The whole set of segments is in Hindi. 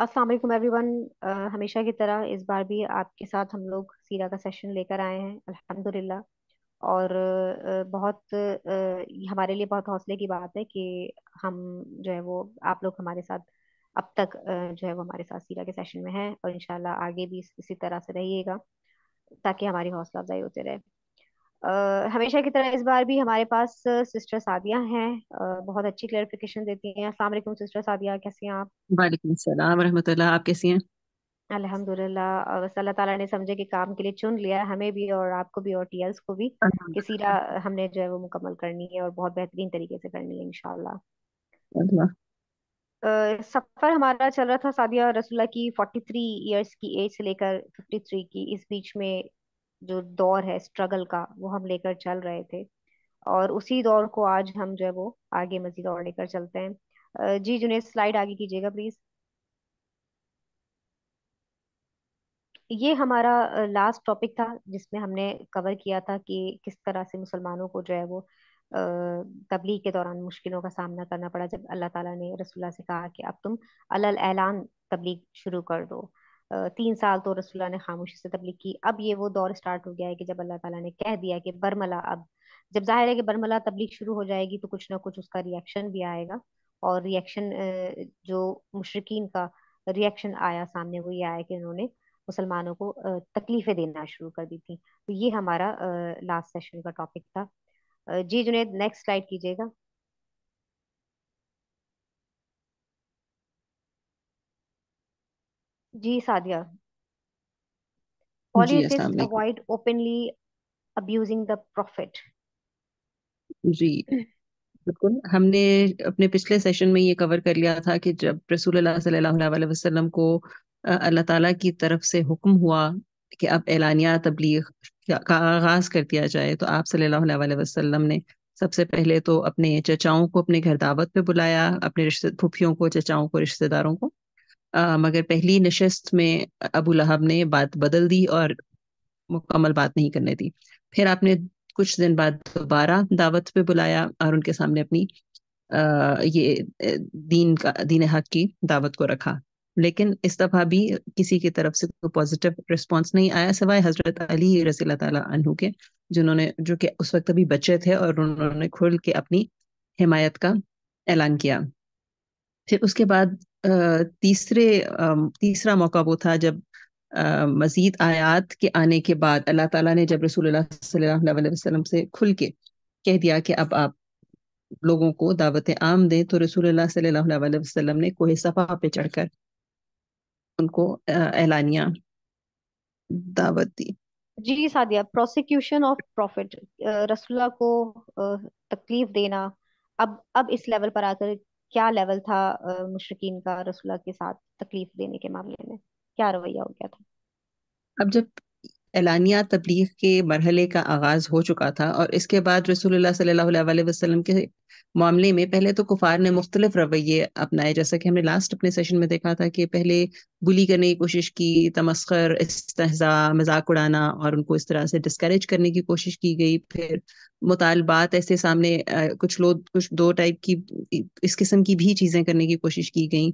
अस्सलाम वालेकुम एवरीवन हमेशा की तरह इस बार भी आपके साथ हम लोग सीरा का सेशन लेकर आए हैं अल्हम्दुलिल्लाह और uh, बहुत uh, हमारे लिए बहुत हौसले की बात है कि हम जो है वो आप लोग हमारे साथ अब तक uh, जो है वो हमारे साथ सीरा के सेशन में हैं और इंशाल्लाह आगे भी इसी तरह से रहिएगा ताकि हमारी हौसला अफजाई होते रहे Uh, हमेशा की तरह इस बार भी हमारे पास सिस्टर सादिया हैं बहुत अच्छी क्लेरिफिकेशन देती हैं अस्सलाम वालेकुम सिस्टर सादिया कैसी हैं आप वालेकुम सलाम रहमतुल्लाह आप कैसी हैं अल्हम्दुलिल्लाह बस अल्लाह ताला ने समझे कि काम के लिए चुन लिया हमें भी और आपको भी और टीएल्स को भी कि सीरा हमने जो है वो मुकम्मल करनी है और बहुत बेहतरीन तरीके से करनी है इंशाल्लाह Uh, सफर हमारा चल रहा था सादिया रसुल्ला की 43 इयर्स की एज से लेकर 53 की इस बीच में जो दौर है स्ट्रगल का वो हम लेकर चल रहे थे और उसी दौर को आज हम जो है वो आगे मजीद और लेकर चलते हैं जी जुने स्लाइड आगे कीजिएगा प्लीज ये हमारा लास्ट टॉपिक था जिसमें हमने कवर किया था कि किस तरह से मुसलमानों को जो है वो तबलीग के दौरान मुश्किलों का सामना करना पड़ा जब अल्लाह ताला ने रसूलुल्लाह से कहा कि अब तुम अल ऐलान तबलीग शुरू कर दो तीन साल तो रसुल्ला ने खामोशी से तबलीग की अब ये वो दौर स्टार्ट हो गया है कि जब अल्लाह ताला ने कह दिया कि बरमला अब जब जाहिर है कि बरमला तबलीग शुरू हो जाएगी तो कुछ ना कुछ उसका रिएक्शन भी आएगा और रिएक्शन जो मुशरकिन का रिएक्शन आया सामने वो ये आया कि उन्होंने मुसलमानों को तकलीफें देना शुरू कर दी थी तो ये हमारा लास्ट सेशन का टॉपिक था जी जुनेद नेक्स्ट स्लाइड कीजिएगा जी सादिया जी अस्सलाम polytheists वालेकुम avoid openly abusing the prophet जी बिल्कुल हमने अपने पिछले सेशन में ये कवर कर लिया था कि जब रसूल सल्लल्लाहु वसल्लम को अल्लाह ताला की तरफ से हुक्म हुआ कि अब एलानिया तबलीग का आगाज कर दिया जाए तो आप सल्लल्लाहु अलैहि वसल्लम ने सबसे पहले तो अपने चचाओं को अपने घर दावत पे बुलाया अपने रिश्ते फूफियों को चचाओं को रिश्तेदारों को आ, मगर पहली नशस्त में अबू लहब ने बात बदल दी और मुकम्मल बात नहीं करने दी फिर आपने कुछ दिन बाद दोबारा दावत पे बुलाया और उनके सामने अपनी आ, ये दीन का दीन हक की दावत को रखा लेकिन इस दफा भी किसी की तरफ से कोई पॉजिटिव रिस्पॉन्स नहीं आया सिवाय हजरत अली रसी तहु के जिन्होंने जो कि उस वक्त अभी बचे थे और उन्होंने खुल के अपनी हिमायत का ऐलान किया फिर उसके बाद तीसरे तीसरा मौका वो था जब मजीद आयात के आने के बाद अल्लाह ताला ने जब रसूल वसल्लम से खुल के कह दिया कि अब आप लोगों को दावत आम दें तो रसूल वसल्लम ने कोहे सफ़ा पे चढ़कर उनको ऐलानिया दावत दी जी सादिया प्रोसिक्यूशन ऑफ प्रॉफिट रसुल्ला को तकलीफ देना अब अब इस लेवल पर आकर क्या लेवल था मुशरकिन का रसुल्ला के साथ तकलीफ देने के मामले में क्या रवैया हो गया था अब जब एलानिया तबलीग के मरहले का आगाज़ हो चुका था और इसके बाद रसूलुल्लाह सल्लल्लाहु अलैहि वसल्लम के मामले में पहले तो कुफार ने मुख्तलिफ रवैये अपनाए जैसा कि हमने लास्ट अपने सेशन में देखा था कि पहले बुली करने की कोशिश की तमस्कर इसतजा मजाक उड़ाना और उनको इस तरह से डिस्करेज करने की कोशिश की गई फिर मुतालबात ऐसे सामने कुछ लोग कुछ दो टाइप की इस किस्म की भी चीज़ें करने की कोशिश की गई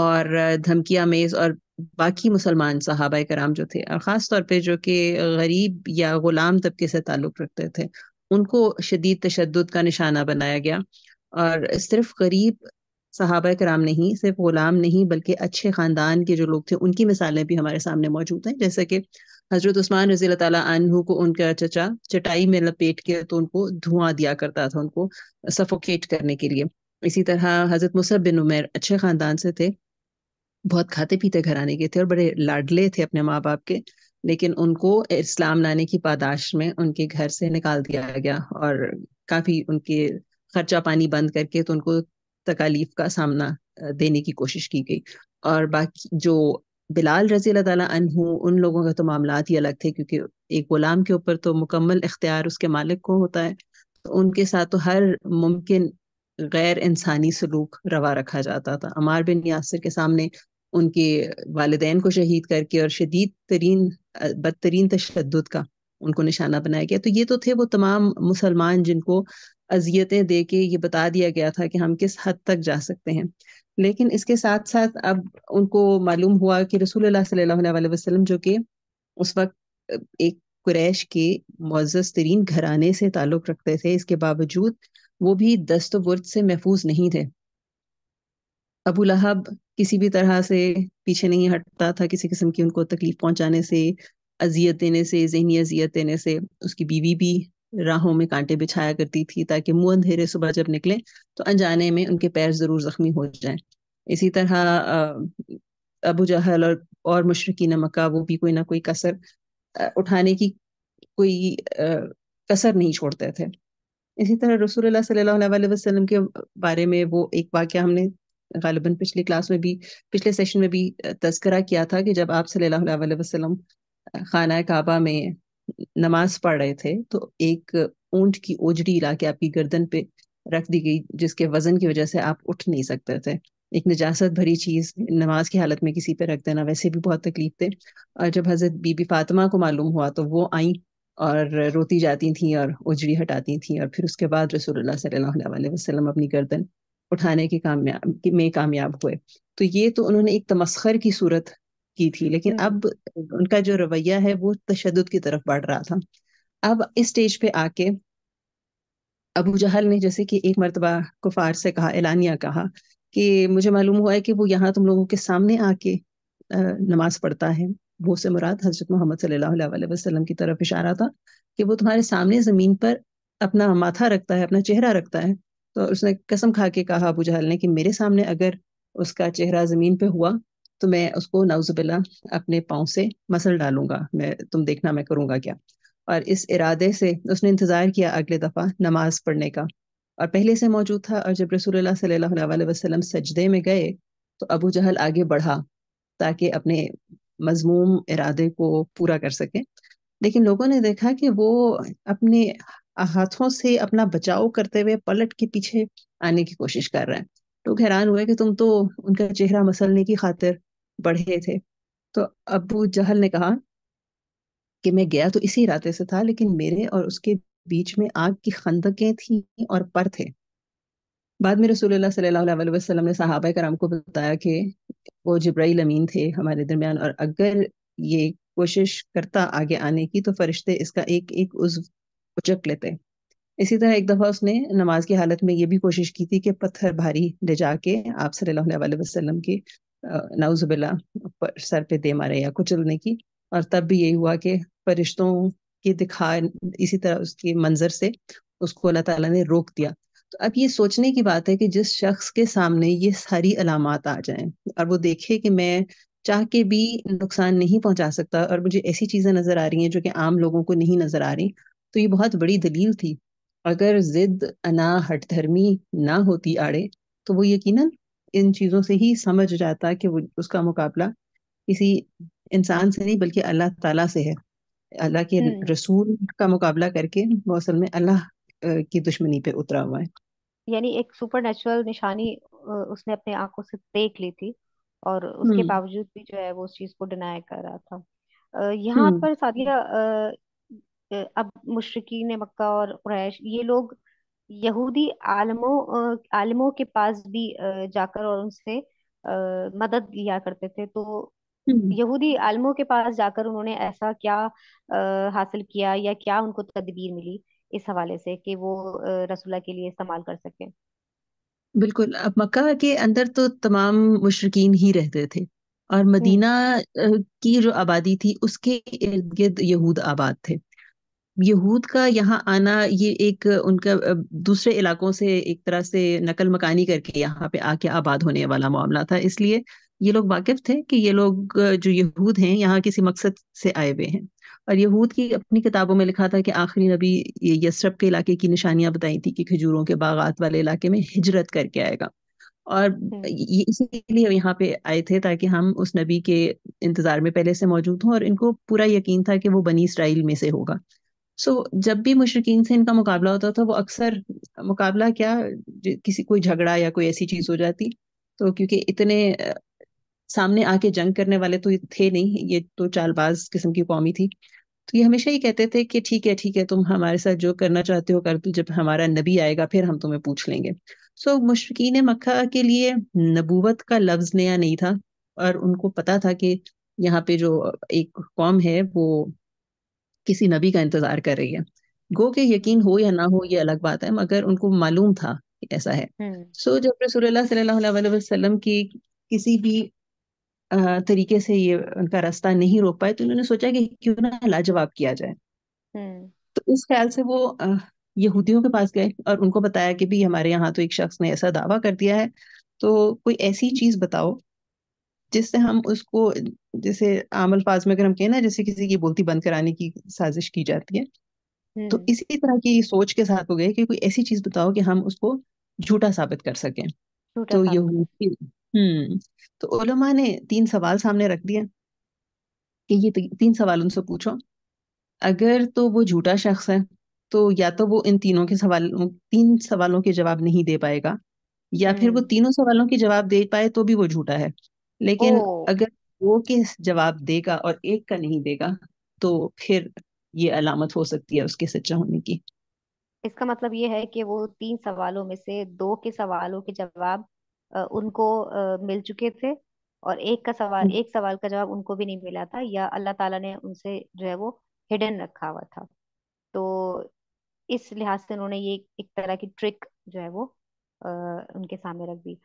और धमकिया मेज और बाकी मुसलमान सहाबा कराम जो थे और ख़ास तौर पे जो कि गरीब या ग़ुलाम तबके से ताल्लुक़ रखते थे उनको शदीद तशद का निशाना बनाया गया और सिर्फ गरीब सहाबा कराम नहीं सिर्फ ग़ुलाम नहीं बल्कि अच्छे ख़ानदान के जो लोग थे उनकी मिसालें भी हमारे सामने मौजूद हैं जैसे कि हज़रत उस्मान रजील तु को उनका चचा चटाई में लपेट के तो उनको धुआं दिया करता था उनको सफोकेट करने के लिए इसी तरह हज़रत मुसब बिन उमेर अच्छे ख़ानदान से थे बहुत खाते पीते घराने के थे और बड़े लाडले थे अपने माँ बाप के लेकिन उनको इस्लाम लाने की पादाश में उनके घर से निकाल दिया गया और काफी उनके खर्चा पानी बंद करके तो उनको तकालीफ का सामना देने की कोशिश की गई और बाकी जो बिलाल रजी अनहू उन लोगों का तो मामला ही अलग थे क्योंकि एक गुलाम के ऊपर तो मुकम्मल इख्तियार उसके मालिक को होता है तो उनके साथ तो हर मुमकिन गैर इंसानी सलूक रवा रखा जाता था अमार बिन यासर के सामने उनके वालदेन को शहीद करके और शदीद तरीन बदतरीन तशद का उनको निशाना बनाया गया तो ये तो थे वो तमाम मुसलमान जिनको अजियतें दे के ये बता दिया गया था कि हम किस हद तक जा सकते हैं लेकिन इसके साथ साथ अब उनको मालूम हुआ कि रसूल सल्लल्लाहु वसल्लम जो कि उस वक्त एक कुरैश के मोज़ तरीन घराने से ताल्लुक़ रखते थे इसके बावजूद वो भी दस्त वर्द से महफूज नहीं थे अबू लहब किसी भी तरह से पीछे नहीं हटता था किसी किस्म की उनको तकलीफ पहुंचाने से अजियत देने से जहनी अजियत देने से उसकी बीवी भी राहों में कांटे बिछाया करती थी ताकि मुंह अंधेरे सुबह जब निकले तो अनजाने में उनके पैर जरूर जख्मी हो जाए इसी तरह अबू जहल और और मशरकी नमका वो भी कोई ना कोई कसर उठाने की कोई कसर नहीं छोड़ते थे इसी तरह रसूल सल्लल्लाहु अलैहि वसल्लम के बारे में वो एक वाक्य हमने गालिबन पिछली क्लास में भी पिछले सेशन में भी तस्करा किया था कि जब आप सल्लल्लाहु अलैहि वसल्लम खाना काबा में नमाज पढ़ रहे थे तो एक ऊंट की ओजड़ी ला के आपकी गर्दन पे रख दी गई जिसके वजन की वजह से आप उठ नहीं सकते थे एक नजासत भरी चीज नमाज की हालत में किसी पे रख देना वैसे भी बहुत तकलीफ थे और जब हजरत बीबी फातिमा को मालूम हुआ तो वो आई और रोती जाती थी और उजड़ी हटाती थी और फिर उसके बाद रसूलुल्लाह सल्लल्लाहु अलैहि वसल्लम अपनी गर्दन उठाने के कामयाब में कामयाब हुए तो ये तो उन्होंने एक तमस्खर की सूरत की थी लेकिन हम्म। अब उनका जो रवैया है वो तशद की तरफ बढ़ रहा था अब इस स्टेज पे आके अबू जहल ने जैसे कि एक मरतबा कुफार से कहा एलानिया कहा कि मुझे मालूम हुआ है कि वो यहाँ तुम लोगों के सामने आके नमाज पढ़ता है वो से मुराद हजरत मोहम्मद सल्लल्लाहु वसल्लम की तरफ इशारा था कि वो तुम्हारे सामने ज़मीन पर अपना माथा रखता है अपना चेहरा रखता है तो उसने कसम खा के कहा अबू जहल ने कि मेरे सामने अगर उसका चेहरा ज़मीन पे हुआ तो मैं उसको नाउजबिल्ला अपने पाँव से मसल डालूंगा मैं तुम देखना मैं करूंगा क्या और इस इरादे से उसने इंतज़ार किया अगले दफ़ा नमाज पढ़ने का और पहले से मौजूद था और जब रसूल सल्लल्लाहु अलैहि वसल्लम सजदे में गए तो अबू जहल आगे बढ़ा ताकि अपने मजमूम इरादे को पूरा कर सके लेकिन लोगों ने देखा कि वो अपने हाथों से अपना बचाव करते हुए पलट के पीछे आने की कोशिश कर रहे हैं लोग तो हैरान हुए कि तुम तो उनका चेहरा मसलने की खातिर बढ़े थे तो अबू जहल ने कहा कि मैं गया तो इसी इरादे से था लेकिन मेरे और उसके बीच में आग की खंदकें थी और पर थे बाद में रसूलुल्लाह सल्लल्लाहु अलैहि वसल्लम ने सहाबा कराम को बताया कि वो जब्राइल अमीन थे हमारे दरमियान और अगर ये कोशिश करता आगे आने की तो फरिश्ते इसका एक एक उज्व उचक लेते हैं इसी तरह एक दफा उसने नमाज की हालत में ये भी कोशिश की थी कि पत्थर भारी ले जाके आप सल्ला वसलम के नाउजुबिल्ला पर सर पे दे मारे या कुचलने की और तब भी यही हुआ कि फरिश्तों के दिखा इसी तरह उसके मंजर से उसको अल्लाह ताला ने रोक दिया तो अब ये सोचने की बात है कि जिस शख्स के सामने ये सारी अलामत आ जाएं और वो देखे कि मैं चाह के भी नुकसान नहीं पहुंचा सकता और मुझे ऐसी चीजें नजर आ रही हैं जो कि आम लोगों को नहीं नजर आ रही तो ये बहुत बड़ी दलील थी अगर जिद अना हटधर्मी ना होती आड़े तो वो यकीनन इन चीज़ों से ही समझ जाता कि वो उसका मुकाबला किसी इंसान से नहीं बल्कि अल्लाह ताला से है अल्लाह के हम्म। रसूल का मुकाबला करके वो असल में अल्लाह की दुश्मनी पे उतरा हुआ है यानी एक सुपर निशानी उसने अपने आंखों से देख ली थी और उसके हम्म। बावजूद भी जो है वो उस चीज को डिनाई कर रहा था यहाँ हम्म। पर सादिया अब मुशरकीन मक्का और क्रैश ये लोग यहूदी आलमों आलमों के पास भी जाकर और उनसे मदद लिया करते थे तो हम्म। यहूदी आलमों के पास जाकर उन्होंने ऐसा क्या हासिल किया या क्या उनको तदबीर मिली इस हवाले से कि वो रसुल्ला के लिए इस्तेमाल कर सके बिल्कुल अब मक्का के अंदर तो तमाम मुशरकिन ही रहते थे और हम्म। मदीना की जो आबादी थी उसके इर्द गिर्द यहूद आबाद थे यहूद का यहाँ आना ये एक उनका दूसरे इलाकों से एक तरह से नकल मकानी करके यहाँ पे आके आबाद होने वाला मामला था इसलिए ये लोग वाकिफ थे कि ये लोग जो यहूद हैं यहाँ किसी मकसद से आए हुए हैं और यहूद की अपनी किताबों में लिखा था कि आखिरी नबी यसरब के इलाके की निशानियां बताई थी कि खजूरों के बागात वाले इलाके में हिजरत करके आएगा और हम्म। ये इसीलिए यहाँ पे आए थे ताकि हम उस नबी के इंतजार में पहले से मौजूद हों और इनको पूरा यकीन था कि वो बनी इसराइल में से होगा सो so, जब भी मुशरकिन से इनका मुकाबला होता था वो अक्सर मुकाबला क्या किसी कोई झगड़ा या कोई ऐसी चीज हो जाती तो क्योंकि इतने सामने आके जंग करने वाले तो थे नहीं ये तो चालबाज किस्म की कौमी थी तो ये हमेशा ही कहते थे कि ठीक है ठीक है तुम हमारे साथ जो करना चाहते हो कर दो जब हमारा नबी आएगा फिर हम तुम्हें पूछ लेंगे सो so, मुशरकिन मक्का के लिए नबूवत का लफ्ज नया नहीं था और उनको पता था कि यहाँ पे जो एक कौम है वो किसी नबी का इंतजार कर रही है गो के यकीन हो या ना हो ये अलग बात है मगर उनको मालूम था ऐसा है सो हम्म। so, जब रसोल्ला सल्लाम की किसी भी तरीके से ये उनका रास्ता नहीं रोक पाए तो उन्होंने सोचा कि क्यों ना लाजवाब किया जाए हम्म। तो इस ख्याल से वो यहूदियों के पास गए और उनको बताया कि भी हमारे यहाँ तो एक शख्स ने ऐसा दावा कर दिया है तो कोई ऐसी चीज बताओ जिससे हम उसको जैसे आम अल्फाज में अगर हम कहें ना जैसे किसी की बोलती बंद कराने की साजिश की जाती है तो हम्म। इसी तरह की सोच के साथ हो गए कि कोई ऐसी चीज बताओ कि हम उसको झूठा साबित कर सकें तो ये हम्म तो उलमा ने तीन सवाल सामने रख दिया कि ये तीन सवाल उनसे पूछो अगर तो वो झूठा शख्स है तो या तो वो इन तीनों के सवाल तीन सवालों के जवाब नहीं दे पाएगा या फिर वो हम्म। तीनों सवालों के जवाब दे पाए तो भी वो झूठा है लेकिन अगर दो के जवाब देगा और एक का नहीं देगा तो फिर ये अलामत हो सकती है उसके सच्चा होने की इसका मतलब ये है कि वो तीन सवालों में से दो के सवालों के जवाब उनको मिल चुके थे और एक का सवाल हम्म। एक सवाल का जवाब उनको भी नहीं मिला था या अल्लाह ताला ने उनसे जो है वो हिडन रखा हुआ था तो इस लिहाज से उन्होंने ये एक तरह की ट्रिक जो है वो आ, उनके सामने रख दी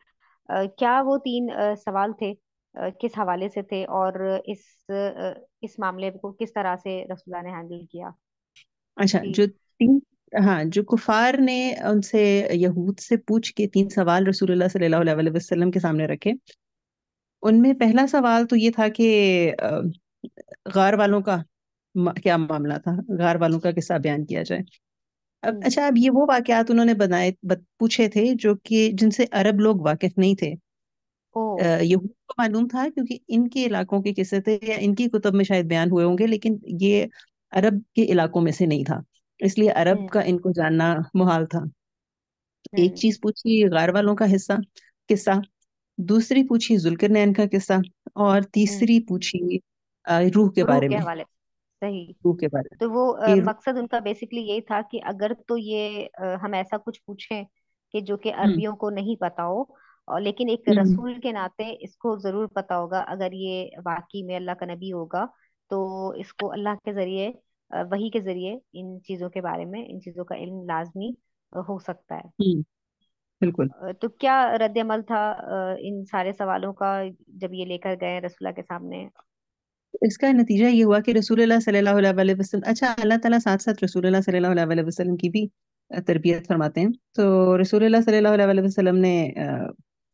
क्या वो तीन आ, सवाल थे किस हवाले से थे और इस इस मामले को किस तरह से रसुल्ला ने हैंडल किया अच्छा जो तीन हाँ जो कुफार ने उनसे यहूद से पूछ के तीन सवाल रसूलुल्लाह सल्लल्लाहु अलैहि वसल्लम के सामने रखे उनमें पहला सवाल तो ये था कि गार वालों का क्या मामला था गार वालों का किस्सा बयान किया जाए अब हम्म। अच्छा अब ये वो वाकयात उन्होंने बनाए पूछे थे जो कि जिनसे अरब लोग वाकिफ नहीं थे यहूद को मालूम था क्योंकि इनके इलाकों के किस्से थे या इनकी कुतुब में शायद बयान हुए होंगे लेकिन ये अरब के इलाकों में से नहीं था इसलिए अरब हम्म। का इनको जानना मुहाल था एक हम्म। चीज पूछी गार वालों का हिस्सा किस्सा दूसरी पूछी जुलकर नैन का किस्सा और हम्म। तीसरी पूछी रूह के बारे में सही रूह के बारे में तो वो आ, मकसद उनका बेसिकली यही था कि अगर तो ये आ, हम ऐसा कुछ पूछें कि जो कि अरबियों को नहीं पता हो और लेकिन एक हम्म, हम्म। रसूल के नाते इसको जरूर पता होगा अगर ये वाकई में अल्लाह का नबी होगा तो इसको अल्लाह के जरिए वही के जरिए इन चीजों के बारे में इन चीजों का इल्म लाजमी हो सकता है हम्म, बिल्कुल तो क्या रद्द अमल था इन सारे सवालों का जब ये लेकर गए रसुल्ला के सामने इसका नतीजा ये हुआ कि रसूल सल्लल्लाहु वसल्लम अच्छा अल्लाह ताला साथ साथ रसूल सल्लल्लाहु वसल्लम की भी तरबियत फरमाते हैं तो रसूल सल्लल्लाहु अलैहि वसल्लम ने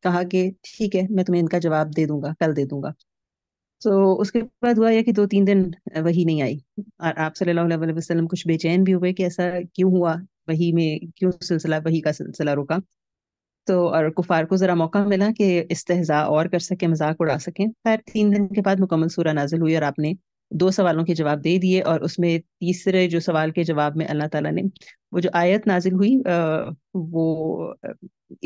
कहा कि ठीक है मैं तुम्हें इनका जवाब दे दूंगा कल दे दूंगा तो उसके बाद हुआ यह कि दो तीन दिन वही नहीं आई और आप सल्लल्लाहु अलैहि वसल्लम कुछ बेचैन भी हुए कि ऐसा क्यों हुआ वही में क्यों सिलसिला वही का सिलसिला रुका तो और कुफार को ज़रा मौका मिला कि इस्तेजा और कर सके मजाक उड़ा सके खैर तीन दिन के बाद मुकम्मल सूरा नाजिल हुई और आपने दो सवालों के जवाब दे दिए और उसमें तीसरे जो सवाल के जवाब में अल्लाह ताला ने वो जो आयत नाजिल हुई वो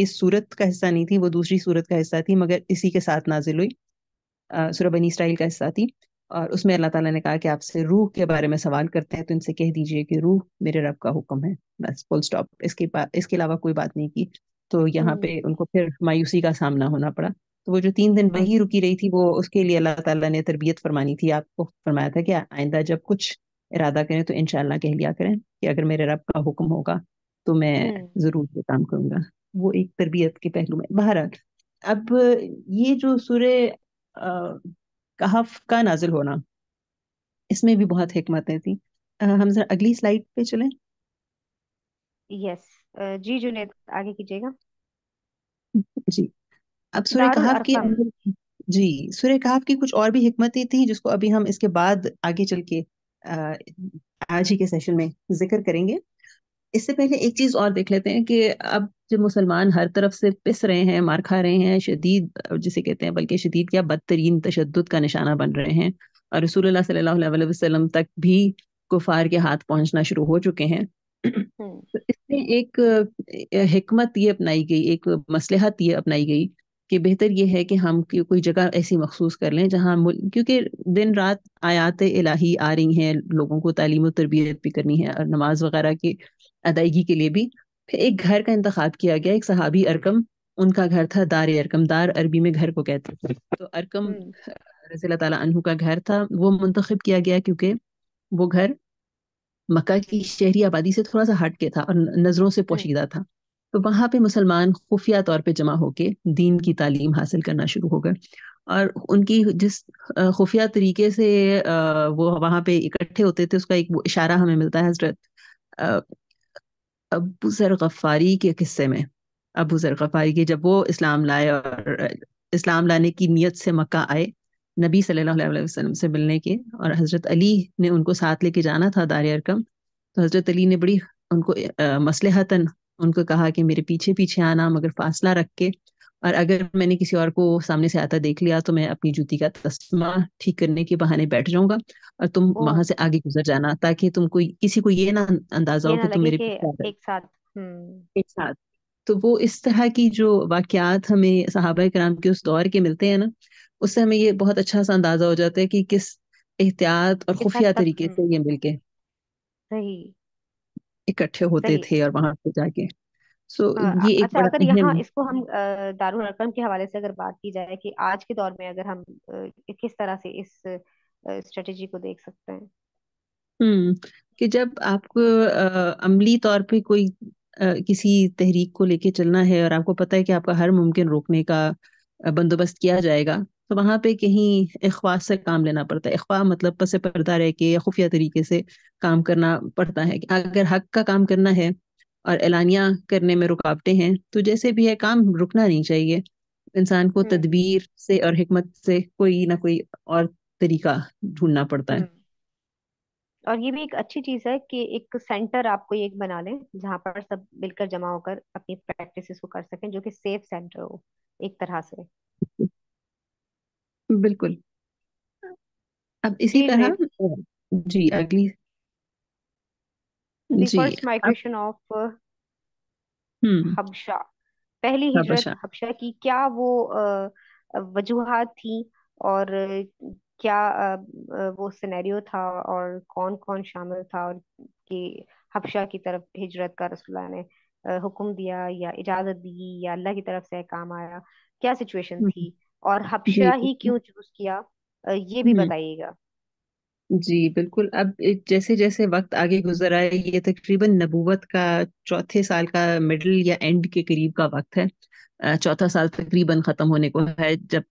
इस सूरत का हिस्सा नहीं थी वो दूसरी सूरत का हिस्सा थी मगर इसी के साथ नाजिल हुई सूरह बनी इसराइल का हिस्सा थी और उसमें अल्लाह ताला ने कहा कि आपसे रूह के बारे में सवाल करते हैं तो इनसे कह दीजिए कि रूह मेरे रब का हुक्म है बस फुल स्टॉप इसके इसके अलावा कोई बात नहीं की तो यहाँ हम्म। पे उनको फिर मायूसी का सामना होना पड़ा तो वो जो तीन दिन हाँ। वहीं रुकी रही थी वो उसके लिए अल्लाह ताला ने तरबियत फरमानी थी आपको फरमाया था कि आइंदा जब कुछ इरादा करें तो इनशाला कह लिया करें कि अगर मेरे रब का हुक्म होगा तो मैं हम्म। जरूर ये काम करूंगा वो एक तरबियत के पहलू में बहर अब ये जो सूर्य कहफ का नाजिल होना इसमें भी बहुत हिकमतें थी हम जरा अगली स्लाइड पे चले यस जी जुनेद आगे कीजिएगा जी अब सूर्य कहा की अरकम जी, सूर्य कहा की कुछ और भी हिकमतें थी जिसको अभी हम इसके बाद आगे चल के आज ही के सेशन में ज़िक्र करेंगे। इससे पहले एक चीज़ और देख लेते हैं कि अब जो मुसलमान हर तरफ से पिस रहे हैं, मार खा रहे हैं, शदीद जिसे कहते हैं बल्कि शदीद क्या बदतरीन तशद का निशाना बन रहे हैं और रसूलुल्लाह सल्लल्लाहु वसल्लम तक भी कुफ़ार के हाथ पहुँचना शुरू हो चुके हैं। हम्म। तो इसमें एक हिकमत ये अपनाई गई, एक मसलहत ये अपनाई गई कि बेहतर ये है कि हम कोई जगह ऐसी मखसूस कर लें जहाँ क्योंकि दिन रात आयात इलाही आ रही हैं लोगों को तालीम और तरबियत भी करनी है और नमाज वगैरह की अदायगी के लिए भी फिर एक घर का इंतखब किया गया एक सहाबी अरकम उनका घर था दार अरकम दार अरबी में घर को कहते थे तो अरकम हम्म। रजील तु का घर था वो मुंतखब किया गया क्योंकि वो घर मक्का की शहरी आबादी से थोड़ा सा हट के था और नजरों से हम्म। पोशीदा था तो वहां पे मुसलमान खुफिया तौर पे जमा होके दीन की तालीम हासिल करना शुरू हो गए और उनकी जिस खुफिया तरीके से वो वहां पे इकट्ठे होते थे उसका एक इशारा हमें मिलता है हजरत अबू जर गफ़ारी के किस्से में अबू जर गफ़ारी के जब वो इस्लाम लाए और इस्लाम लाने की नीयत से मक्का आए नबी सल्लल्लाहु अलैहि वसल्लम से मिलने के और हज़रत अली ने उनको साथ लेके जाना था दार अरकम तो हज़रत अली ने बड़ी उनको मसलहतन उनको कहा कि मेरे पीछे पीछे आना मगर फासला रख के और अगर मैंने किसी और को सामने से आता देख लिया तो मैं अपनी जूती का तस्मा ठीक करने के बहाने बैठ जाऊंगा और तुम वहां से आगे गुजर जाना ताकि कोई किसी को ये ना अंदाजा हो कि तुम मेरे पीछे एक साथ हम्म। एक साथ तो वो इस तरह की जो वाकयात हमें सहाबा कराम के उस दौर के मिलते हैं ना उससे हमें ये बहुत अच्छा सा अंदाजा हो जाता है कि किस एहतियात और खुफिया तरीके से ये मिलके हम्म। सही इकट्ठे होते थे और वहां पे जाके सो ये एक अच्छा बड़ा अगर अहम यहाँ इसको हम दारुल अरकम के हवाले से अगर बात की जाए कि आज के दौर में अगर हम किस तरह से इस स्ट्रेटेजी को देख सकते हैं हम्म कि जब आपको अ, अमली तौर पे कोई अ, किसी तहरीक को लेके चलना है और आपको पता है कि आपका हर मुमकिन रोकने का बंदोबस्त किया जाएगा तो वहां पे कहीं अखवा से काम लेना पड़ता है अखवा मतलब पस पर्दा रह के या खुफिया तरीके से काम करना पड़ता है अगर हक का काम करना है और एलानिया करने में रुकावटें हैं तो जैसे भी है काम रुकना नहीं चाहिए इंसान को हम्म। तदबीर से और हिकमत से कोई ना कोई और तरीका ढूंढना पड़ता है हम्म। और ये भी एक अच्छी चीज है कि एक सेंटर आप कोई एक बना लें जहां पर सब मिलकर जमा होकर अपनी प्रैक्टिसेस को कर सकें जो कि सेफ सेंटर हो एक तरह से बिल्कुल। अब इसी तरह जी अगली The जी अब uh, हबशा हम्म। पहली हिजरत हबशा। हबशा की क्या वो अ, वजूहात थी और क्या वो सिनेरियो था और कौन कौन शामिल था और कि हबशा की तरफ हिजरत का रसूलुल्लाह ने हुक्म दिया या इजाजत दी या अल्लाह की तरफ से काम आया क्या सिचुएशन थी हम्म। और हबशा ही क्यों चूज किया ये भी बताइएगा जी बिल्कुल अब जैसे जैसे वक्त आगे गुजर आए ये तकरीबन नबूवत का चौथे साल का मिडल या एंड के करीब का वक्त है चौथा साल तकरीबन ख़त्म होने को है जब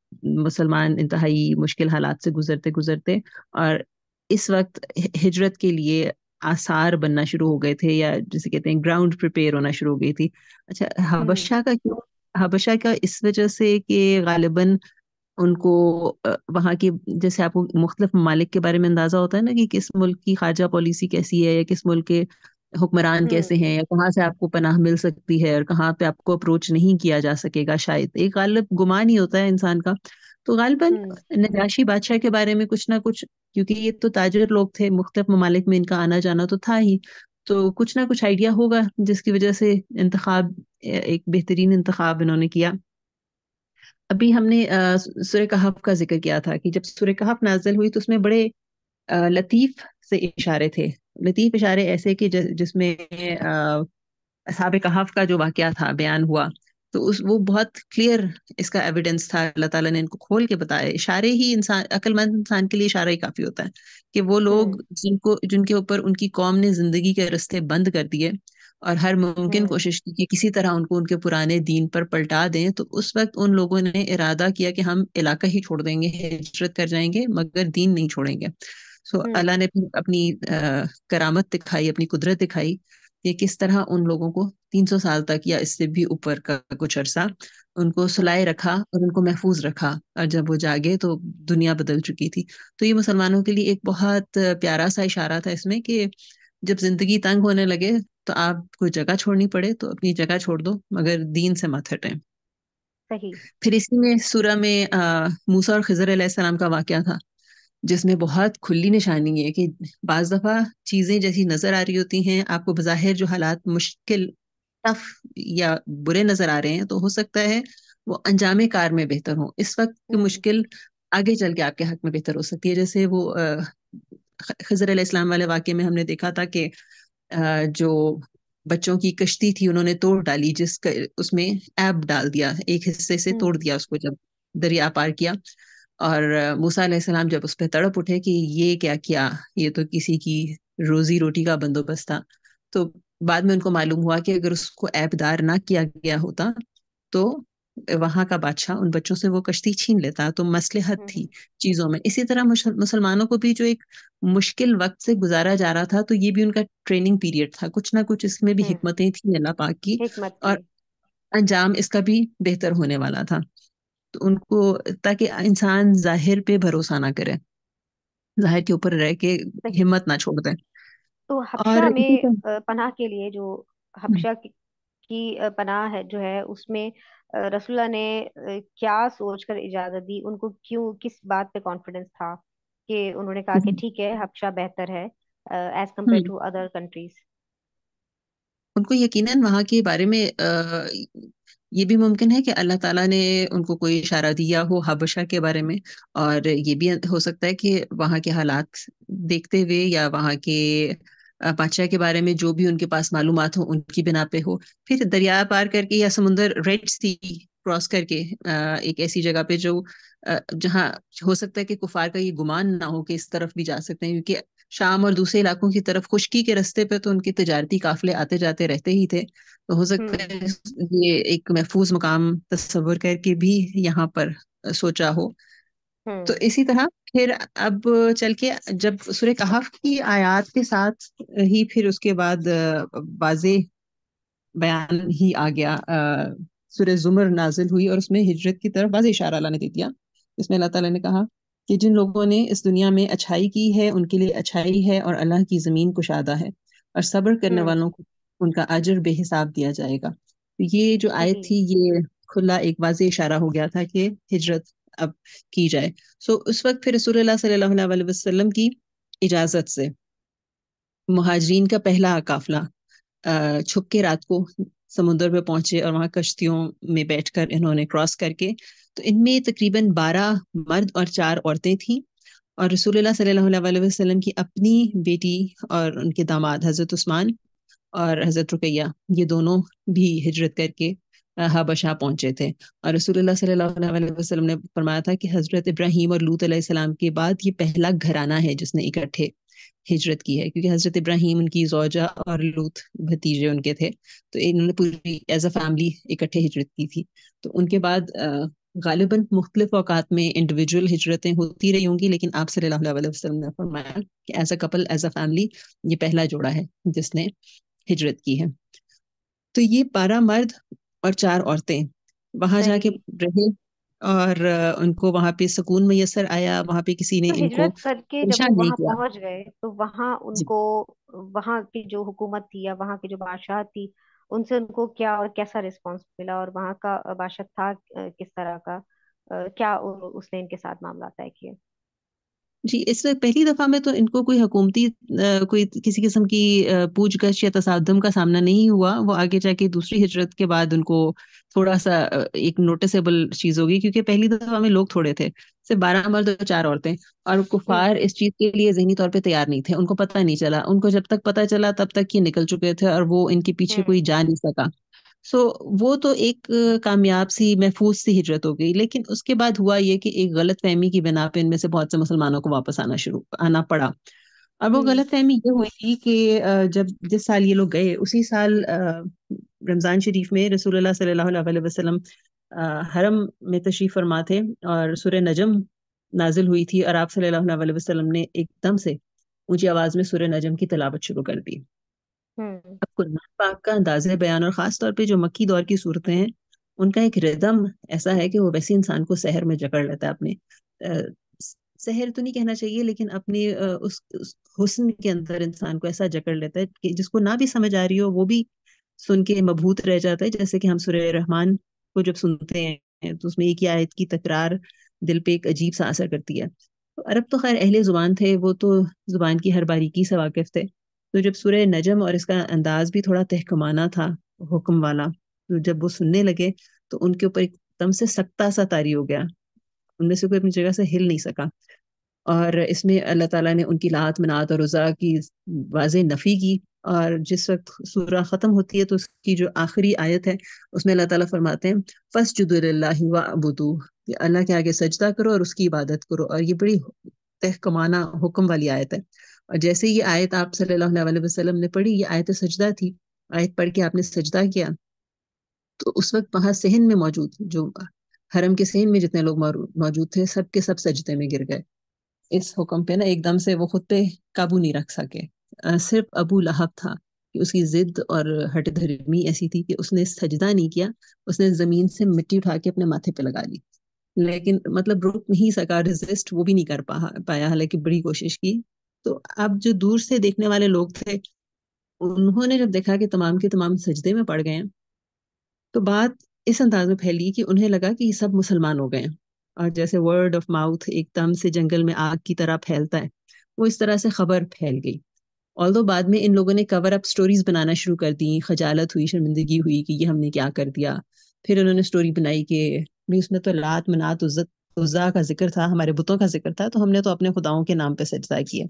मुसलमान इंतहाई मुश्किल हालात से गुजरते गुजरते और इस वक्त हिजरत के लिए आसार बनना शुरू हो गए थे या जिसे कहते हैं ग्राउंड प्रिपेयर होना शुरू हो गई थी अच्छा हबशा का क्यों हबशा का इस वजह से कि गालिबा उनको वहाँ की जैसे आपको मुख्तलिफ ममालिक के बारे में अंदाजा होता है ना कि किस मुल्क की खारजा पॉलिसी कैसी है या किस मुल्क के हुक्मरान हम्म। कैसे हैं या कहाँ से आपको पनाह मिल सकती है और कहाँ पे आपको अप्रोच नहीं किया जा सकेगा शायद एक गालिब गुमान ही होता है इंसान का तो गालिबा हम्म। नजाशी बादशाह के बारे में कुछ ना कुछ क्योंकि ये तो ताजर लोग थे मुख्तलिफ ममालिक में इनका आना जाना तो था ही तो कुछ ना कुछ आइडिया होगा जिसकी वजह से इंतखब एक बेहतरीन इंतखब इन्होंने किया अभी हमने सुर कहाफ का जिक्र किया था कि जब सुर कहाफ नाजल हुई तो उसमें बड़े लतीफ़ से इशारे थे लतीफ़ इशारे ऐसे कि जिसमें साब कहाफ का जो वाक़ था बयान हुआ तो उस वो बहुत क्लियर इसका एविडेंस था अल्लाह ताला ने इनको खोल के बताया इशारे ही इंसान अकलमंद इंसान के लिए इशारा ही काफी होता है कि वो लोग हम्म। जिनको जिनके ऊपर उनकी कौम ने जिंदगी के रस्ते बंद कर दिए और हर मुमकिन हम्म। कोशिश की कि किसी तरह उनको उनके पुराने दीन पर पलटा दें तो उस वक्त उन लोगों ने इरादा किया कि हम इलाका ही छोड़ देंगे हिजरत कर जाएंगे मगर दीन नहीं छोड़ेंगे सो हम्म। अल्लाह ने फिर अपनी करामत दिखाई अपनी कुदरत दिखाई ये किस तरह उन लोगों को 300 साल तक या इससे भी ऊपर का कुछ अरसा उनको सुलाए रखा और उनको महफूज रखा और जब वो जागे तो दुनिया बदल चुकी थी तो ये मुसलमानों के लिए एक बहुत प्यारा सा इशारा था इसमें कि जब जिंदगी तंग होने लगे तो आप कोई जगह छोड़नी पड़े तो अपनी जगह छोड़ दो मगर दीन से मत हटें सही फिर इसी में सूरह में आ, मूसा और खजर सलाम का वाक्य था जिसमें बहुत खुली निशानी है कि बाज दफ़ा चीज़ें जैसी नज़र आ रही होती हैं आपको बज़ाहिर जो हालात मुश्किल टफ या बुरे नजर आ रहे हैं तो हो सकता है वो अंजामे कार में बेहतर हो इस वक्त की हम्म। मुश्किल आगे चल के आपके हक में बेहतर हो सकती है जैसे वो खजर इस्लाम वाले वाक्य में हमने देखा था कि जो बच्चों की कश्ती थी उन्होंने तोड़ डाली जिस उसमें ऐप डाल दिया एक हिस्से से हम्म। तोड़ दिया उसको जब दरिया पार किया और मूसा सलाम जब उस पर तड़प उठे कि ये क्या किया ये तो किसी की रोजी रोटी का बंदोबस्त था तो बाद में उनको मालूम हुआ कि अगर उसको ऐबदार ना किया गया होता तो वहां का बादशाह उन बच्चों से वो कश्ती छीन लेता तो मसलहत थी हम्म। चीजों में इसी तरह मुसलमानों को भी जो एक मुश्किल वक्त से गुजारा जा रहा था तो ये भी उनका ट्रेनिंग पीरियड था कुछ ना कुछ इसमें भी हम्म। हिकमतें थी अल्लाह पाक की और अंजाम इसका भी बेहतर होने वाला था तो उनको ताकि इंसान जाहिर पे भरोसा ना करे जाहिर के ऊपर रह के हिम्मत ना छोड़ दें तो और हबशा इसी में तरह पनाह के लिए जो हम्म, की, पनाह है जो है उसमें अ, ने क्या सोचकर इजाजत दी उनको क्यों किस बात पे कॉन्फिडेंस था कि उन्होंने कहा कि हम्म। ठीक है हबशा बेहतर है as compared to other countries उनको यकीनन वहां के बारे में आ, ये भी मुमकिन है कि अल्लाह ताला ने उनको कोई इशारा दिया हो हबशा के बारे में और ये भी हो सकता है कि वहां के हालात देखते हुए या वहां के पाचा के बारे में जो भी उनके पास मालूम हो उनकी बिना पे हो फिर दरिया पार करके या समुंदर रेड सी क्रॉस करके एक ऐसी जगह पे जो जहाँ हो सकता है कि कुफार का ये गुमान ना हो कि इस तरफ भी जा सकते हैं क्योंकि शाम और दूसरे इलाकों की तरफ खुशकी के रस्ते पे तो उनके तजारती काफिले आते जाते रहते ही थे तो हो सकता हम्म। है ये एक महफूज मकाम तस्वर करके भी यहाँ पर सोचा हो तो हम्म। इसी तरह फिर अब चल के जब सुर कहाफ की आयात के साथ ही फिर उसके बाद वाजे बयान ही आ गया सुर जुमर नाजिल हुई और उसमें हिजरत की तरफ वाजे इशारा अल्लाह ने दे दिया इसमें अल्लाह ताला ने कहा कि जिन लोगों ने इस दुनिया में अच्छाई की है उनके लिए अच्छाई है और अल्लाह की ज़मीन कुशादा है और सब्र करने हम्म। वालों को उनका अजर बेहिसाब दिया जाएगा तो ये जो आयत थी ये खुला एक वाज इशारा हो गया था कि हिजरत अब की जाए सो उस वक्त फिर रसूल सल्लाम की इजाज़त से महाजरीन का पहला काफिला छुप के रात को समुद्र पे पहुंचे और वहां कश्तियों में बैठकर इन्होंने क्रॉस करके तो इनमें तकरीबन बारह मर्द और चार औरतें थीं और रसूल सल्लल्लाहु वसल्लम की अपनी बेटी और उनके दामाद हज़रत उस्मान और हज़रत रुकैया ये दोनों भी हिजरत करके हबशा पहुंचे थे और रसूलुल्लाह सल्लल्लाहु अलैहि वसल्लम ने फरमाया था कि हज़रत इब्राहिम और लूत सलाम के बाद ये पहला घराना है जिसने इकट्ठे हिजरत की है क्योंकि हज़रत इब्राहिम उनकी जोजा और लूत भतीजे उनके थे तो इन्होंने पूरी एज अ फैमिली इकट्ठे हिजरत की थी तो उनके बाद गालिबा मुख्तलिफ अवकात में इंडिविजुअल हिजरतें होती रही होंगी लेकिन आप सल्लल्लाहु अलैहि वसल्लम ने फरमाया कि as a couple as a family ये पहला जोड़ा है जिसने हिजरत की है तो ये बारह मर्द और चार औरतें वहां जाके रहे और उनको वहां पे सुकून मैसर आया वहां पे किसी ने तो इनको हिजरत करके जब वो वहां पहुंच गए तो वहां उनको वहां की जो हुकूमत थी या वहां की जो बादशाह थी उनसे उनको क्या और कैसा रिस्पांस मिला और वहां का बादशाह था किस तरह का क्या उसने इनके साथ मामला तय किया जी इस वक्त पहली दफा में तो इनको कोई हकूमती कोई किसी किस्म की पूछगछ या तसादम का सामना नहीं हुआ वो आगे जाके दूसरी हिजरत के बाद उनको थोड़ा सा एक नोटिसेबल चीज होगी क्योंकि पहली दफा में लोग थोड़े थे सिर्फ बारह मर्द और चार औरतें और कुफार हम्म। इस चीज के लिए जहनी तौर पर तैयार नहीं थे उनको पता नहीं चला उनको जब तक पता चला तब तक ये निकल चुके थे और वो इनके पीछे हम्म। कोई जा नहीं सका सो वो तो एक कामयाब सी महफूज सी हिजरत हो गई लेकिन उसके बाद हुआ ये कि एक गलत फहमी की बिना पे इनमें से बहुत से मुसलमानों को वापस आना शुरू आना पड़ा और वो हम्म। गलत फहमी ये हुई थी कि जब जिस साल ये लोग गए उसी साल रमज़ान शरीफ में रसूल सल्लल्लाहु हरम में तशरीफ़ फरमा थे और सुर नजम नाजिल हुई थी और आप सल्लल्लाहु अलैहि वसल्लम ने एकदम से ऊंची आवाज़ में सुर नजम की तलावत शुरू कर दी हम्म। अब कुरान पाक का अंदाज बयान और खास तौर पे जो मक्की दौर की सूरतें हैं उनका एक रिदम ऐसा है कि वो वैसे इंसान को शहर में जकड़ लेता है अपने शहर तो नहीं कहना चाहिए लेकिन अपने उस, उस हुस्न के अंदर इंसान को ऐसा जकड़ लेता है कि जिसको ना भी समझ आ रही हो वो भी सुन के मबूत रह जाता है जैसे कि हम सुरह रहमान को जब सुनते हैं तो उसमें एक ही आयत की तकरार दिल पे एक अजीब सा असर करती है तो अरब तो खैर अहले जुबान थे वो तो जुबान की हर बारीकी से वाकिफ थे तो जब सूर्य नजम और इसका अंदाज भी थोड़ा तहकमाना था हुक्म वाला तो जब वो सुनने लगे तो उनके ऊपर एकदम से सख्ता सा तारी हो गया उनमें से कोई अपनी जगह से हिल नहीं सका और इसमें अल्लाह ताला ने उनकी लात मनात और रज़ा की वाज नफ़ी की और जिस वक्त सूरा ख़त्म होती है तो उसकी जो आखिरी आयत है उसमें अल्लाह ताला फरमाते हैं फस जुदल्ला वबुदू अल्लाह के आगे सजदा करो और उसकी इबादत करो और ये बड़ी तहकमाना हुक्म वाली आयत है और जैसे ये आयत आप सल्लल्लाहु अलैहि वसल्लम ने पढ़ी ये आयत सजदा थी आयत पढ़ के आपने सजदा किया तो उस वक्त वहां सहन में मौजूद जो हरम के सहन में जितने लोग मौजूद थे सब के सब सजदे में गिर गए इस हुक्म पे ना एकदम से वो खुद पे काबू नहीं रख सके सिर्फ अबू लहब था कि उसकी जिद और हट धर्मी ऐसी थी कि उसने सजदा नहीं किया उसने जमीन से मिट्टी उठा के अपने माथे पे लगा ली लेकिन मतलब रुक नहीं सका रेजिस्ट वो भी नहीं कर पा, पाया हालांकि बड़ी कोशिश की तो अब जो दूर से देखने वाले लोग थे उन्होंने जब देखा कि तमाम के तमाम सजदे में पड़ गए हैं तो बात इस अंदाज में फैली कि उन्हें लगा कि ये सब मुसलमान हो गए और जैसे वर्ड ऑफ माउथ एकदम से जंगल में आग की तरह फैलता है वो इस तरह से खबर फैल गई ऑल बाद में इन लोगों ने कवर अप स्टोरीज बनाना शुरू कर दी खजालत हुई शर्मिंदगी हुई कि ये हमने क्या कर दिया फिर उन्होंने स्टोरी बनाई कि नहीं उसने तो लात मनात उज्जत उजा का जिक्र था हमारे बुतों का जिक्र था तो हमने तो अपने खुदाओं के नाम पे सजदा किया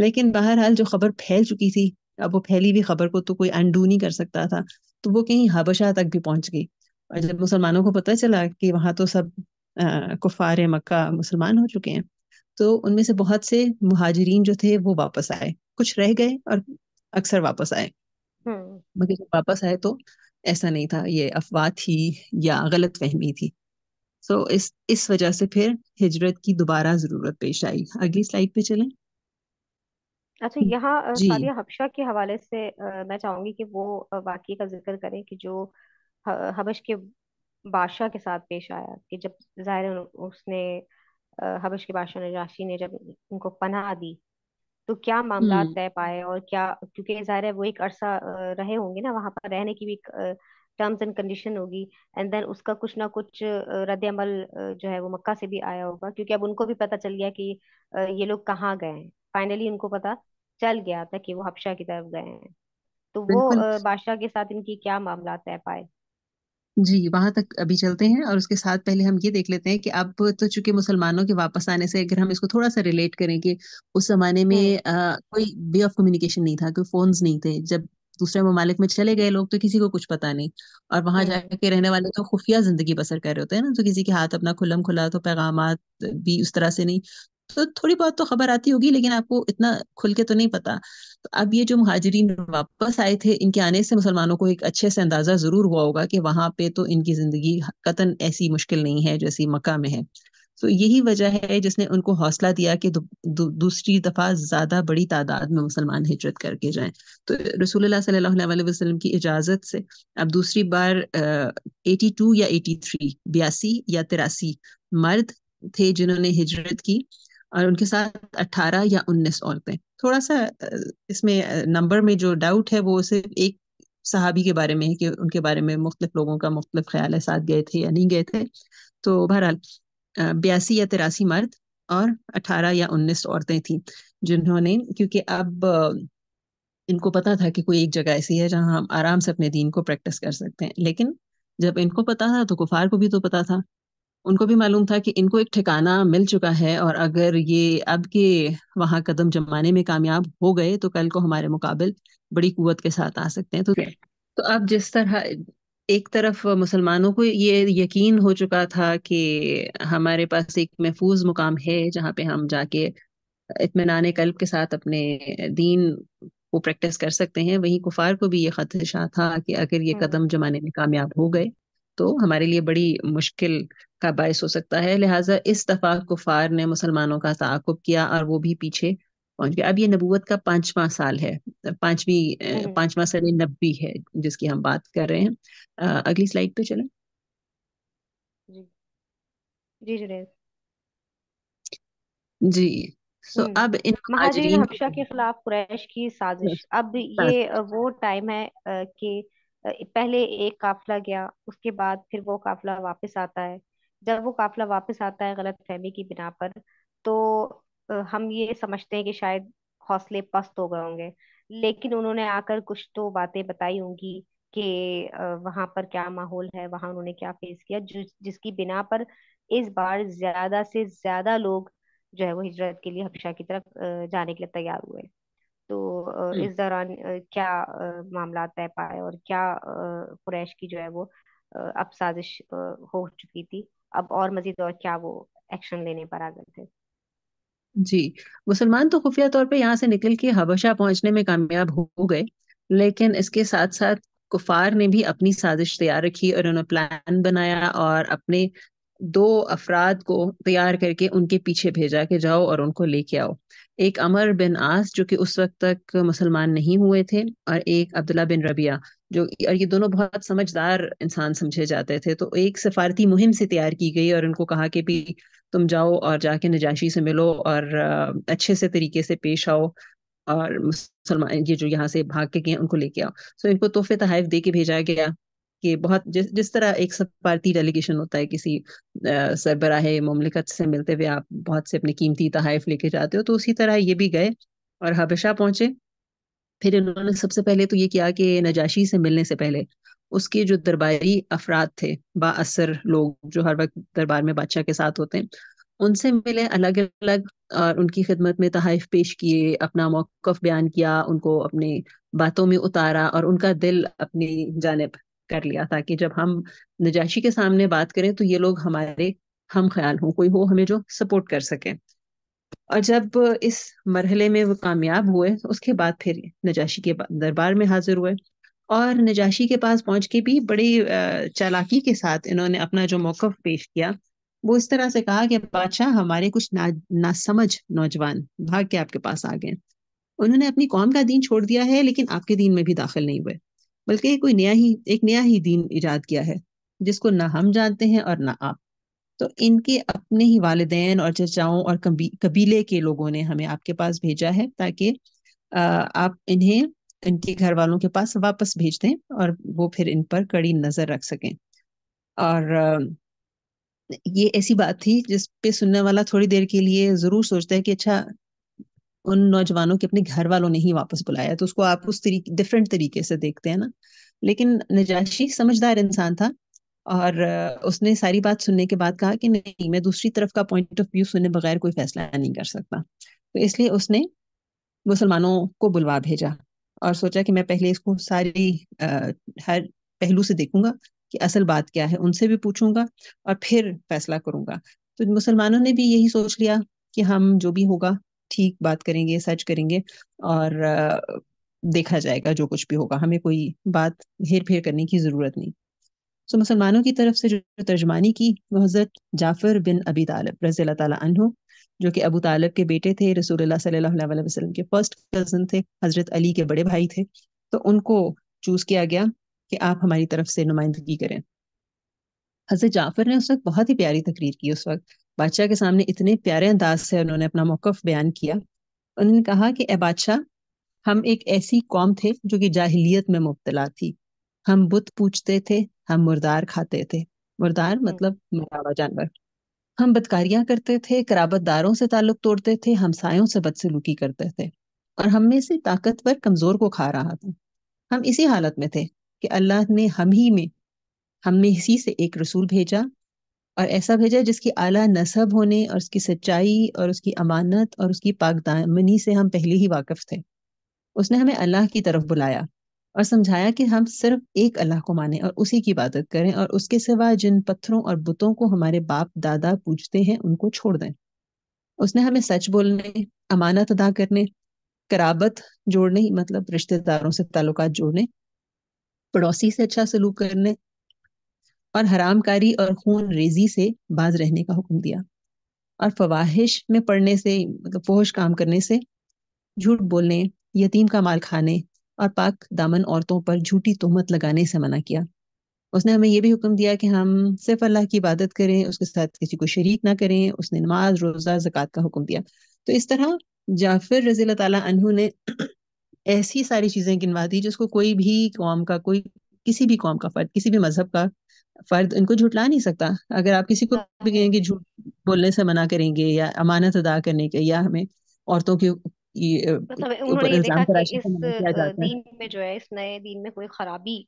लेकिन बहरहाल जो खबर फैल चुकी थी अब वो फैली हुई खबर को तो कोई अंडू नहीं कर सकता था तो वो कहीं हबशा तक भी पहुंच गई और जब मुसलमानों को पता चला कि वहां तो सब कुफार मक्का मुसलमान हो चुके हैं तो उनमें से बहुत से मुहाजरीन जो थे वो वापस आए कुछ रह गए और अक्सर वापस आए हम्म। मगर जब वापस आए तो ऐसा नहीं था ये अफवाह थी या गलत फहमी थी सो so, इस इस वजह से फिर हिजरत की दोबारा जरूरत पेश आई अगली स्लाइड पे चलें अच्छा यहाँ सादिया हबशा के हवाले से आ, मैं चाहूंगी कि वो वाक्य का जिक्र करें कि जो हबश के बादशाह के साथ पेश आया कि जब जाहिर उसने हबश के बादशाह नजाशी ने जब उनको पनाह दी तो क्या मामला हम्म। तय पाए और क्या क्योंकि जाहिर है वो एक अरसा रहे होंगे ना वहां पर रहने की भी एक आ, टर्म्स एंड कंडीशन होगी एंड देन उसका कुछ ना कुछ रद्द अमल जो है वो मक्का से भी आया होगा क्योंकि अब उनको भी पता चल गया कि ये लोग कहाँ गए हैं फाइनली उनको पता चल गया था कि वो हफ्शा की तरफ गए हैं तो वो बादशाह के साथ इनकी क्या मामला तय पाए जी वहां तक अभी चलते हैं और उसके साथ पहले हम ये देख लेते हैं कि अब तो चूंकि मुसलमानों के वापस आने से अगर हम इसको थोड़ा सा रिलेट करें कि उस जमाने में आ, हम्म। कोई वे ऑफ कम्युनिकेशन नहीं था कोई फोन्स नहीं थे जब दूसरे ममालिक में चले गए लोग तो किसी को कुछ पता नहीं और वहां हम्म। जाके रहने वाले तो खुफिया जिंदगी बसर कर रहे होते हैं ना तो किसी के हाथ अपना खुलम खुला तो पैगाम भी उस तरह से नहीं तो थोड़ी बहुत तो खबर आती होगी लेकिन आपको इतना खुल के तो नहीं पता तो अब ये जो महाजरीन वापस आए थे इनके आने से मुसलमानों को एक अच्छे से अंदाजा जरूर हुआ होगा कि वहां पे तो इनकी जिंदगी कतन ऐसी मुश्किल नहीं है जैसी मक्का में है तो यही वजह है जिसने उनको हौसला दिया कि दूसरी दफा ज्यादा बड़ी तादाद में मुसलमान हिजरत करके जाएं तो रसूल वसल्लम की इजाजत से अब दूसरी बार एटी टू या एटी थ्री बयासी या तिरासी मर्द थे जिन्होंने हिजरत की और उनके साथ अट्ठारह या उन्नीस औरतें थोड़ा सा इसमें नंबर में जो डाउट है वो सिर्फ एक सहाबी के बारे में है कि उनके बारे में मुख्तलिफ लोगों का मुख्तलिफ ख्याल है साथ गए थे या नहीं गए थे तो बहरहाल बयासी या तिरासी मर्द और अठारह या उन्नीस औरतें थीं जिन्होंने क्योंकि अब इनको पता था कि कोई एक जगह ऐसी है जहां हम आराम से अपने दीन को प्रैक्टिस कर सकते हैं लेकिन जब इनको पता था तो कुफार को भी तो पता था उनको भी मालूम था कि इनको एक ठिकाना मिल चुका है और अगर ये अब के वहां कदम जमाने में कामयाब हो गए तो कल को हमारे मुकाबल बड़ी कुवत के साथ आ सकते हैं तो तो अब जिस तरह एक तरफ मुसलमानों को ये यकीन हो चुका था कि हमारे पास एक महफूज मुकाम है जहाँ पे हम जाके इतमान कल्ब के साथ अपने दीन को प्रैक्टिस कर सकते हैं वहीं कुफार को भी ये खदशा था कि अगर ये हम्म। कदम जमाने में कामयाब हो गए तो हमारे लिए बड़ी मुश्किल का बायस हो सकता है लिहाजा इस दफ़ा कुफार ने मुसलमानों का ताकुब किया और वो भी पीछे पहुंच गया अब ये नबूवत का पांचवा साल है पांचवी हम्म। पांचवा साल नब्बी है जिसकी हम बात कर रहे हैं अगली स्लाइड पे चले जी जी सो हम्म। अब इन महाजरीन के खिलाफ कुरैश की साजिश अब ये वो टाइम है कि पहले एक काफला गया उसके बाद फिर वो काफला वापस आता है जब वो काफला वापस आता है गलत फहमी की बिना पर तो हम ये समझते हैं कि शायद हौसले पस्त हो गए होंगे लेकिन उन्होंने आकर कुछ तो बातें बताई होंगी कि वहां पर क्या माहौल है वहां उन्होंने क्या फेस किया जिसकी बिना पर इस बार ज्यादा से ज्यादा लोग जो है वो हिजरत के लिए हबशा की तरफ जाने के लिए तैयार हुए तो इस दौरान क्या मामला तय पाए और क्या कुरैश की जो है वो अब साजिश हो चुकी थी अब और मजीद और क्या वो एक्शन लेने पर आ गए थे जी, मुसलमान तो खुफिया तौर पे यहाँ से निकल के हबशा पहुंचने में कामयाब हो गए, लेकिन इसके साथ-साथ कुफ़ार ने भी अपनी साज़िश तैयार रखी और उन्होंने प्लान बनाया और अपने दो अफ़राद को तैयार करके उनके पीछे भेजा के जाओ और उनको लेके आओ। एक अमर बिन आस जो कि उस वक़्त तक मुसलमान नहीं हुए थे और एक अब्दुल्ला बिन रबिया। जो और ये दोनों बहुत समझदार इंसान समझे जाते थे तो एक सफारती मुहिम से तैयार की गई और उनको कहा कि भी तुम जाओ और जाके नजाशी से मिलो और अच्छे से तरीके से पेश आओ और मुसलमान ये जो यहाँ से भाग के गए उनको लेके आओ सो तो इनको तोहफे तहफ दे के भेजा गया कि बहुत जिस जिस तरह एक सफारती डेलीगेशन होता है किसी सरबराह ममलिकत से मिलते हुए आप बहुत से अपने कीमती तहफ लेके जाते हो तो उसी तरह ये भी गए और हबशा पहुंचे फिर इन्होंने सबसे पहले तो ये किया कि नजाशी से मिलने से पहले उसके जो दरबारी अफराद थे बासर लोग जो हर वक्त दरबार में बादशाह के साथ होते हैं उनसे मिले अलग अलग और उनकी खिदमत में तहफ़ पेश किए अपना मौकफ बयान किया उनको अपनी बातों में उतारा और उनका दिल अपनी जानब कर लिया ताकि जब हम नजाशी के सामने बात करें तो ये लोग हमारे हम ख्याल हों कोई हो हमें जो सपोर्ट कर सके और जब इस मरहले में वो कामयाब हुए उसके बाद फिर नजाशी के दरबार में हाजिर हुए और नजाशी के पास पहुंच के भी बड़ी चालाकी के साथ इन्होंने अपना जो मौकफ पेश किया वो इस तरह से कहा कि बादशाह हमारे कुछ ना नासमझ नौजवान भाग के आपके पास आ गए उन्होंने अपनी कौम का दीन छोड़ दिया है लेकिन आपके दीन में भी दाखिल नहीं हुए बल्कि कोई नया ही एक नया ही दीन ईजाद किया है जिसको ना हम जानते हैं और ना आप तो इनके अपने ही वालदेन और चचाओं और कबीले के लोगों ने हमें आपके पास भेजा है ताकि आप इन्हें इनके घर वालों के पास वापस भेज दें और वो फिर इन पर कड़ी नजर रख सकें और ये ऐसी बात थी जिस पे सुनने वाला थोड़ी देर के लिए जरूर सोचता है कि अच्छा उन नौजवानों के अपने घर वालों ने ही वापस बुलाया तो उसको आप उस तरीके डिफरेंट तरीके से देखते हैं ना लेकिन नजाशी समझदार इंसान था और उसने सारी बात सुनने के बाद कहा कि नहीं मैं दूसरी तरफ का पॉइंट ऑफ व्यू सुने बगैर कोई फैसला नहीं कर सकता तो इसलिए उसने मुसलमानों को बुलवा भेजा और सोचा कि मैं पहले इसको सारी आ, हर पहलू से देखूंगा कि असल बात क्या है उनसे भी पूछूंगा और फिर फैसला करूंगा तो मुसलमानों ने भी यही सोच लिया कि हम जो भी होगा ठीक बात करेंगे सच करेंगे और आ, देखा जाएगा जो कुछ भी होगा हमें कोई बात हेर फेर करने की जरूरत नहीं सो तो मुसलमानों की तरफ से जो तर्जमानी की वो हज़रत जाफ़र बिन अबी तालब रजी अल्लाह जो कि अबू तालब के बेटे थे रसूल सल्लाम वसल्लम के फर्स्ट कज़न थे हज़रत अली के बड़े भाई थे तो उनको चूज़ किया गया कि आप हमारी तरफ से नुमाइंदगी करें हज़रत जाफ़र ने उस वक्त बहुत ही प्यारी तकरीर की उस वक्त बादशाह के सामने इतने प्यारे अंदाज से उन्होंने अपना मौकफ़ बयान किया उन्होंने कहा कि ए बादशाह हम एक ऐसी कौम थे जो कि जाहिलियत में मुबतला थी हम बुत पूछते थे हम मुर्दार खाते थे मुर्दार हम्म। मतलब मरावा जानवर हम बदकारियां करते थे कराबतदारों से ताल्लुक तोड़ते थे हमसायों से बदसलूकी करते थे और हम में से ताकतवर कमजोर को खा रहा था हम इसी हालत में थे कि अल्लाह ने हम ही में हम में इसी से एक रसूल भेजा और ऐसा भेजा जिसकी आला नसब होने और उसकी सच्चाई और उसकी अमानत और उसकी पाकदामनी से हम पहले ही वाकिफ थे उसने हमें अल्लाह की तरफ बुलाया और समझाया कि हम सिर्फ एक अल्लाह को माने और उसी की इबादत करें और उसके सिवा जिन पत्थरों और बुतों को हमारे बाप दादा पूजते हैं उनको छोड़ दें उसने हमें सच बोलने अमानत अदा करने कराबत जोड़ने मतलब रिश्तेदारों से ताल्लुक जोड़ने पड़ोसी से अच्छा सलूक करने और हरामकारी और खून रेजी से बाज रहने का हुक्म दिया और फवाहिश में पड़ने से मतलब फोहश काम करने से झूठ बोलने यतीम का माल खाने और पाक दामन औरतों पर झूठी तोहमत लगाने से मना किया उसने हमें यह भी हुक्म दिया कि हम सिर्फ अल्लाह की इबादत करें उसके साथ किसी को शरीक ना करें उसने नमाज रोज़ा जक़ात का हुक्म दिया तो इस तरह जाफिर रजी तु ने ऐसी सारी चीज़ें गिनवा दी जिसको कोई भी कौम का कोई किसी भी कौम का फ़र्द किसी भी मज़हब का फ़र्द इनको झुटला नहीं सकता अगर आप किसी को भी कहेंगे झूठ बोलने से मना करेंगे या अमानत अदा करने के या हमें औरतों के इस दीन में जो है इस नए दीन में कोई खराबी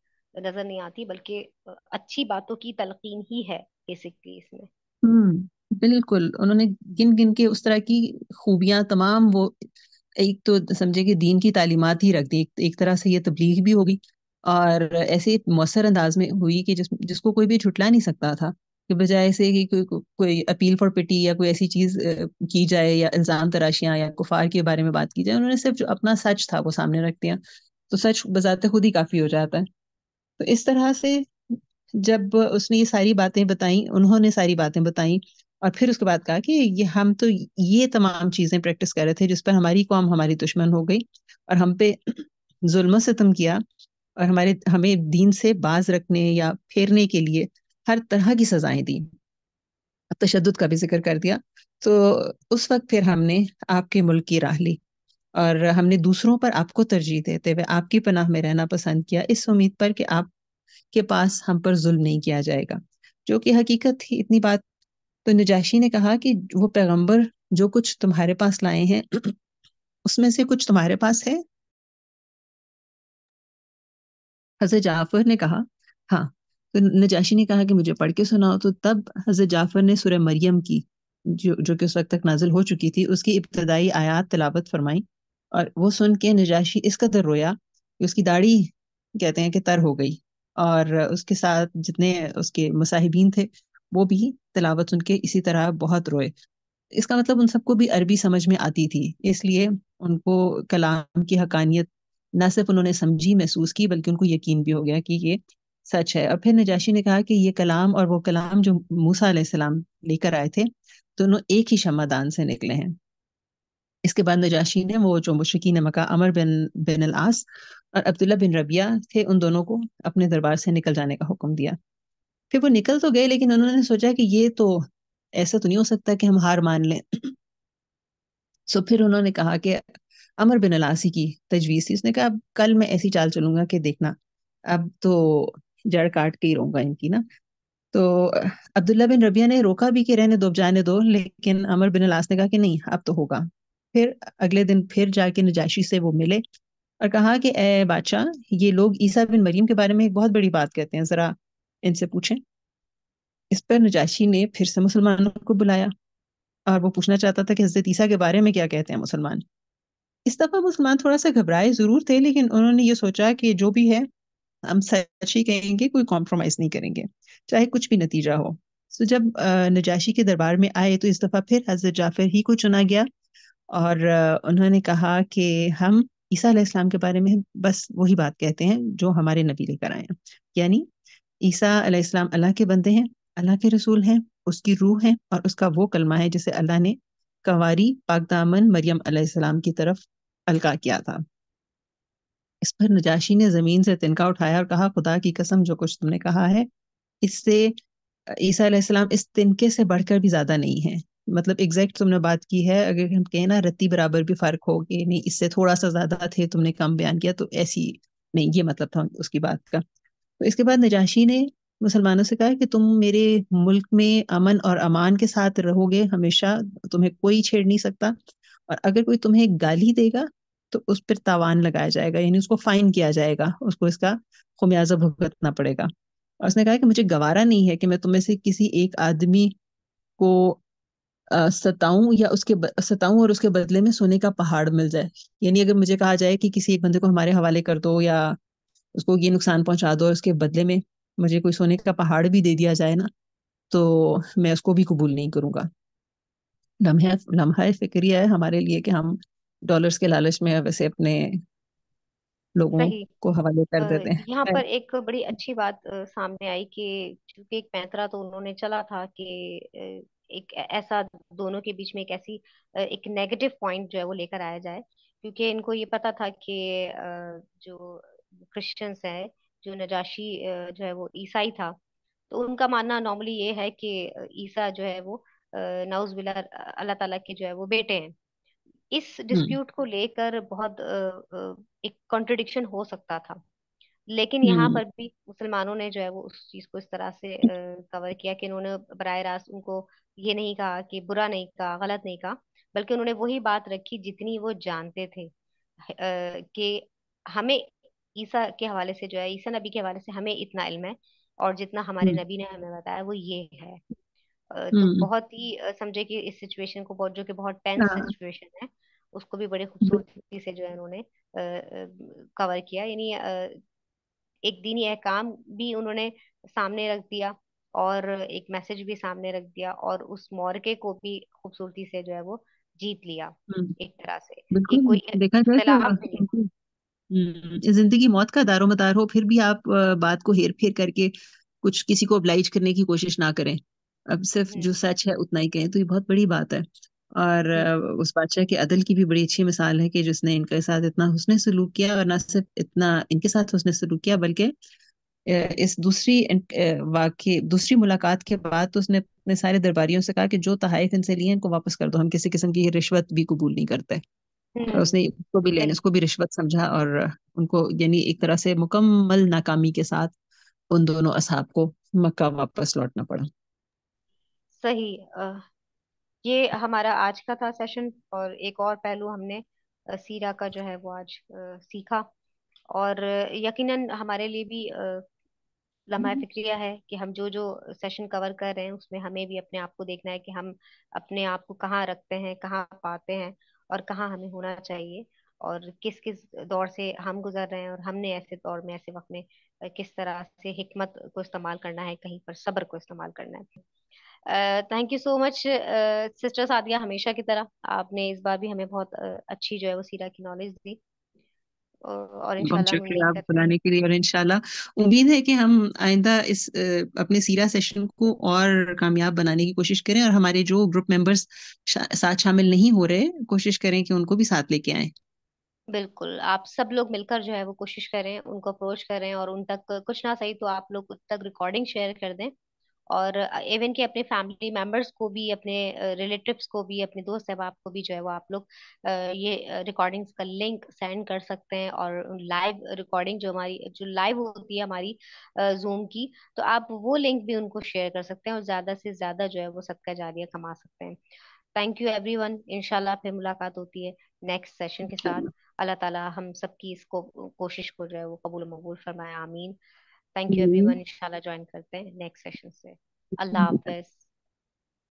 नजर नहीं आती बल्कि अच्छी बातों की तलकीन ही है बेसिकली इसमें बिल्कुल उन्होंने गिन गिन के उस तरह की खूबियां तमाम वो एक तो समझे कि दीन की तालीमात ही रख दी एक, एक तरह से ये तबलीग भी होगी और ऐसे मौसर अंदाज में हुई कि जिस, जिसको कोई भी छुटला नहीं सकता था कि बजाय से कि कोई को, कोई अपील फॉर पिटी या कोई ऐसी चीज की जाए या इल्जाम तराशियां या कुफार के बारे में बात की जाए उन्होंने सिर्फ जो अपना सच था वो सामने रख दिया तो सच बजाते खुद ही काफी हो जाता है तो इस तरह से जब उसने ये सारी बातें बताई उन्होंने सारी बातें बताई और फिर उसके बाद कहा कि ये हम तो ये तमाम चीजें प्रैक्टिस कर रहे थे जिस पर हमारी कौम हमारी दुश्मन हो गई और हम पे से तम किया और हमारे हमें दीन से बाज रखने या फेरने के लिए हर तरह की सजाएं दी अब तशद का भी जिक्र कर दिया तो उस वक्त फिर हमने आपके मुल्क की राह ली और हमने दूसरों पर आपको तरजीह देते हुए आपकी पनाह में रहना पसंद किया इस उम्मीद पर कि आप के पास हम पर जुल्म नहीं किया जाएगा जो कि हकीकत थी इतनी बात तो नजाशी ने कहा कि वो पैगंबर जो कुछ तुम्हारे पास लाए हैं उसमें से कुछ तुम्हारे पास है हजरत जाफर ने कहा हाँ तो नजाशी ने कहा कि मुझे पढ़ के सुनाओ तो तब हज़रत जाफ़र ने सुरह मरियम की जो जो कि उस वक्त तक नाजिल हो चुकी थी उसकी इब्तदाई आयात तिलावत फरमाई और वो सुन के नजाशी इस कदर रोया कि उसकी दाढ़ी कहते हैं कि तर हो गई और उसके साथ जितने उसके मुसाहिबीन थे वो भी तिलावत सुन के इसी तरह बहुत रोए इसका मतलब उन सबको भी अरबी समझ में आती थी इसलिए उनको कलाम की हकानियत न सिर्फ उन्होंने समझी महसूस की बल्कि उनको यकीन भी हो गया कि ये सच है और फिर नजाशी ने कहा कि ये कलाम और वो कलाम जो मूसा सलाम लेकर आए थे दोनों एक ही शमादान से निकले हैं इसके बाद नजाशी ने वो जो मुशकिन मका अमर बिन बिन अलास और अब्दुल्ला बिन रबिया थे उन दोनों को अपने दरबार से निकल जाने का हुक्म दिया फिर वो निकल तो गए लेकिन उन्होंने सोचा कि ये तो ऐसा तो नहीं हो सकता कि हम हार मान लें सो तो फिर उन्होंने कहा कि अमर बिन अलासी की तजवीज़ थी उसने कहा अब कल मैं ऐसी चाल चलूंगा कि देखना अब तो जड़ काट के ही रोगा इनकी ना तो अब्दुल्ला बिन रबिया ने रोका भी कि रहने दो जाने दो लेकिन अमर बिन अलास ने कहा कि नहीं अब तो होगा फिर अगले दिन फिर जाके नजाशी से वो मिले और कहा कि ए बादशाह ये लोग ईसा बिन मरियम के बारे में एक बहुत बड़ी बात कहते हैं जरा इनसे पूछें इस पर नजाशी ने फिर से मुसलमानों को बुलाया और वो पूछना चाहता था कि हजरत ईसा के बारे में क्या कहते हैं मुसलमान इस दफा मुसलमान थोड़ा सा घबराए जरूर थे लेकिन उन्होंने ये सोचा कि जो भी है हम सच ही कहेंगे कोई कॉम्प्रोमाइज नहीं करेंगे चाहे कुछ भी नतीजा हो तो so, जब नजाशी के दरबार में आए तो इस दफा फिर हजरत जाफर ही को चुना गया और उन्होंने कहा कि हम ईसा इस्लाम के बारे में बस वही बात कहते हैं जो हमारे नबी लेकर आए हैं यानी ईसा इस्लाम अल्लाह के बंदे हैं अल्लाह के रसूल हैं उसकी रूह है और उसका वो कलमा है जिसे अल्लाह ने कंवारी पाकदामन मरियम की तरफ अलका किया था इस पर नजाशी ने जमीन से तिनका उठाया और कहा खुदा की कसम जो कुछ तुमने कहा है इससे ईसा अलैहिस्सलाम इस तिनके से बढ़कर भी ज्यादा नहीं है मतलब एग्जैक्ट तुमने बात की है अगर हम कहें ना रत्ती बराबर भी फर्क हो गए नहीं इससे थोड़ा सा ज्यादा थे तुमने कम बयान किया तो ऐसी नहीं ये मतलब था उसकी बात का तो इसके बाद नजाशी ने मुसलमानों से कहा कि तुम मेरे मुल्क में अमन और अमान के साथ रहोगे हमेशा तुम्हें कोई छेड़ नहीं सकता और अगर कोई तुम्हें गाली देगा तो उस पर तावान लगाया जाएगा यानी उसको फाइन किया जाएगा उसको इसका खुमियाजा भुगतना पड़ेगा और उसने कहा कि मुझे गवारा नहीं है कि मैं तुम्हें से किसी एक आदमी को सताऊं या उसके सताऊं और उसके बदले में सोने का पहाड़ मिल जाए यानी अगर मुझे कहा जाए कि किसी एक बंदे को हमारे हवाले कर दो या उसको ये नुकसान पहुंचा दो और उसके बदले में मुझे कोई सोने का पहाड़ भी दे दिया जाए ना तो मैं उसको भी कबूल नहीं करूंगा लम्हा लम्हा फिक्र है हमारे लिए कि हम डॉलर्स के लालच में वैसे अपने लोगों सही को हवाले कर देते हैं यहाँ हाँ। पर एक बड़ी अच्छी बात सामने आई कि चूंकि एक पैंतरा तो उन्होंने चला था कि एक ऐसा दोनों के बीच में एक ऐसी एक नेगेटिव पॉइंट जो है वो लेकर आया जाए क्योंकि इनको ये पता था कि जो क्रिश्चियंस हैं जो नजाशी जो है वो ईसाई था तो उनका मानना नॉर्मली ये है कि ईसा जो है वो नाउज बिल्ला अल्लाह ताला के जो है वो बेटे हैं इस डिस्प्यूट हम्म। को लेकर बहुत एक कॉन्ट्रडिक्शन हो सकता था लेकिन हम्म, यहाँ हम्म, पर भी मुसलमानों ने जो है वो उस चीज को इस तरह से कवर किया कि उन्होंने बरह रास्त उनको ये नहीं कहा कि बुरा नहीं कहा गलत नहीं कहा बल्कि उन्होंने वही बात रखी जितनी वो जानते थे कि हमें ईसा के हवाले से जो है ईसा नबी के हवाले से हमें इतना इल्म है और जितना हमारे नबी ने हमें बताया वो ये है तो बहुत ही समझे कि इस सिचुएशन को बहुत जो कि बहुत टेंस हाँ। सिचुएशन है उसको भी बड़े खूबसूरती से जो है उन्होंने कवर किया यानी एक दिन यह काम भी उन्होंने सामने रख दिया और एक मैसेज भी सामने रख दिया और उस मौके को भी खूबसूरती से जो है वो जीत लिया एक तरह से कि कोई देखा जाए तो इख्तलाफ नहीं जिंदगी जिंदगी मौत का दारोमदार हो फिर भी आप बात को हेर फेर करके कुछ किसी को ओब्लाइज करने की कोशिश ना करें अब सिर्फ हम्म। जो सच है उतना ही कहें तो ये बहुत बड़ी बात है और हम्म। उस बादशाह के अदल की भी बड़ी अच्छी मिसाल है कि जिसने इनके साथ इतना हुसन सलूक किया और ना सिर्फ इतना इनके साथ हुसन सलूक किया बल्कि इस दूसरी वाक्य दूसरी मुलाकात के बाद तो उसने अपने सारे दरबारियों से कहा कि जो तहाइफ इनसे लिए इनको वापस कर दो हम किसी किस्म की रिश्वत भी कबूल नहीं करते और हम्म। उसने उसको भी लेने उसको भी रिश्वत समझा और उनको यानी एक तरह से मुकम्मल नाकामी के साथ उन दोनों असहाब को मक्का वापस लौटना पड़ा सही ये हमारा आज का था सेशन और एक और पहलू हमने सीरा का जो है वो आज सीखा और यकीनन हमारे लिए भी लम्हा हम्म। फिक्रिया है कि हम जो जो सेशन कवर कर रहे हैं उसमें हमें भी अपने आप को देखना है कि हम अपने आप को कहाँ रखते हैं कहाँ पाते हैं और कहाँ हमें होना चाहिए और किस किस दौर से हम गुजर रहे हैं और हमने ऐसे दौर में ऐसे वक्त में किस तरह से हिकमत को इस्तेमाल करना है कहीं पर सब्र को इस्तेमाल करना है thank you so much sister Sadia हमेशा की तरह आपने इस बार भी हमें बहुत uh, अच्छी जो है वो सीरा की नॉलेज दी और इंशाल्लाह आप बुलाने के लिए और इंशाल्लाह उम्मीद है कि हम आइंदा इस अपने सीरा सेशन को और कामयाब बनाने की कोशिश करें और हमारे जो ग्रुप मेंबर्स शा, साथ शामिल नहीं हो रहे कोशिश करें कि उनको भी साथ लेके आए बिल्कुल आप सब लोग मिलकर जो है वो कोशिश करें उनको अप्रोच करें और उन तक कुछ ना सही तो आप लोग तक रिकॉर्डिंग शेयर कर दें और इवन के अपने फैमिली मेम्बर्स को भी अपने रिलेटिव्स को भी अपने दोस्त अहबाब को भी जो है वो आप लोग ये रिकॉर्डिंग्स का लिंक सेंड कर सकते हैं और लाइव रिकॉर्डिंग जो हमारी जो लाइव होती है हमारी जूम की तो आप वो लिंक भी उनको शेयर कर सकते हैं और ज़्यादा से ज़्यादा जो है वो सदका जारिया कमा सकते हैं थैंक यू एवरी वन इनशाला फिर मुलाकात होती है नेक्स्ट सेशन के साथ अल्लाह ताला हम सबकी इसको कोशिश को जो है वो कबूल मकबूल फरमाए आमीन थैंक यू एवरीवन इंशाल्लाह ज्वाइन करते हैं नेक्स्ट सेशन से अल्लाह हम्म। हाफिज